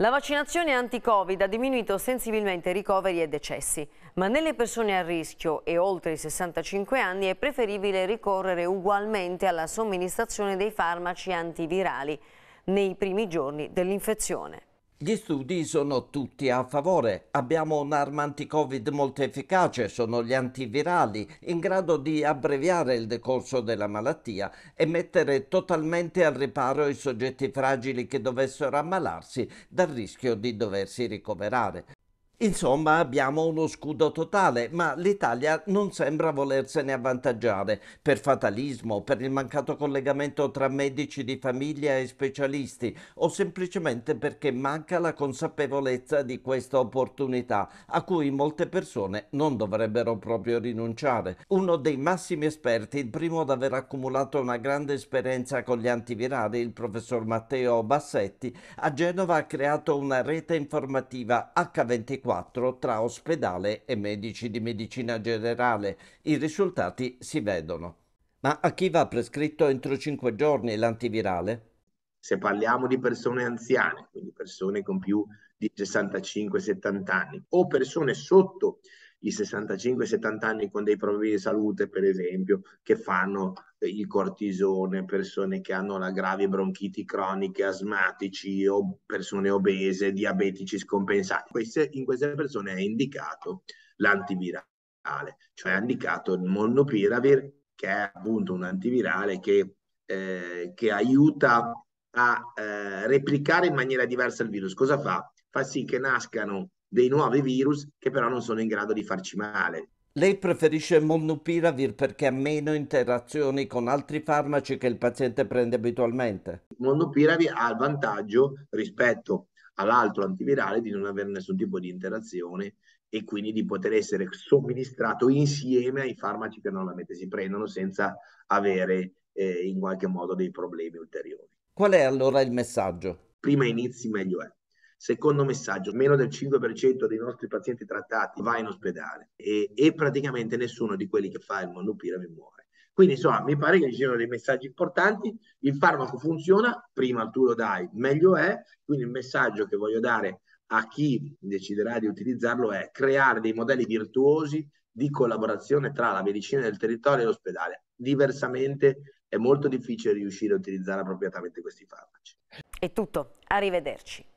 La vaccinazione anti-Covid ha diminuito sensibilmente ricoveri e decessi, ma nelle persone a rischio e oltre i 65 anni è preferibile ricorrere ugualmente alla somministrazione dei farmaci antivirali nei primi giorni dell'infezione. Gli studi sono tutti a favore, abbiamo un arma anti-covid molto efficace, sono gli antivirali, in grado di abbreviare il decorso della malattia e mettere totalmente al riparo i soggetti fragili che dovessero ammalarsi dal rischio di doversi ricoverare. Insomma abbiamo uno scudo totale, ma l'Italia non sembra volersene avvantaggiare per fatalismo, per il mancato collegamento tra medici di famiglia e specialisti o semplicemente perché manca la consapevolezza di questa opportunità a cui molte persone non dovrebbero proprio rinunciare. Uno dei massimi esperti, il primo ad aver accumulato una grande esperienza con gli antivirali, il professor Matteo Bassetti, a Genova ha creato una rete informativa H24 24 tra ospedale e medici di medicina generale. I risultati si vedono. Ma a chi va prescritto entro 5 giorni l'antivirale? Se parliamo di persone anziane, quindi persone con più di 65-70 anni o persone sotto i 65-70 anni con dei problemi di salute, per esempio, che fanno il cortisone, persone che hanno la grave bronchiti croniche, asmatici o persone obese, diabetici scompensati. Queste, in queste persone è indicato l'antivirale, cioè è indicato il monopiravir che è appunto un antivirale che, eh, che aiuta a eh, replicare in maniera diversa il virus. Cosa fa? Fa sì che nascano dei nuovi virus che però non sono in grado di farci male. Lei preferisce Molnupiravir perché ha meno interazioni con altri farmaci che il paziente prende abitualmente? Molnupiravir ha il vantaggio rispetto all'altro antivirale di non avere nessun tipo di interazione e quindi di poter essere somministrato insieme ai farmaci che normalmente si prendono senza avere eh, in qualche modo dei problemi ulteriori. Qual è allora il messaggio? Prima inizi meglio è. Secondo messaggio, meno del 5% dei nostri pazienti trattati va in ospedale e, e praticamente nessuno di quelli che fa il monopiravir muore. Quindi insomma, mi pare che ci siano dei messaggi importanti, il farmaco funziona, prima tu lo dai, meglio è, quindi il messaggio che voglio dare a chi deciderà di utilizzarlo è creare dei modelli virtuosi di collaborazione tra la medicina del territorio e l'ospedale. Diversamente è molto difficile riuscire a utilizzare appropriatamente questi farmaci. È tutto, arrivederci.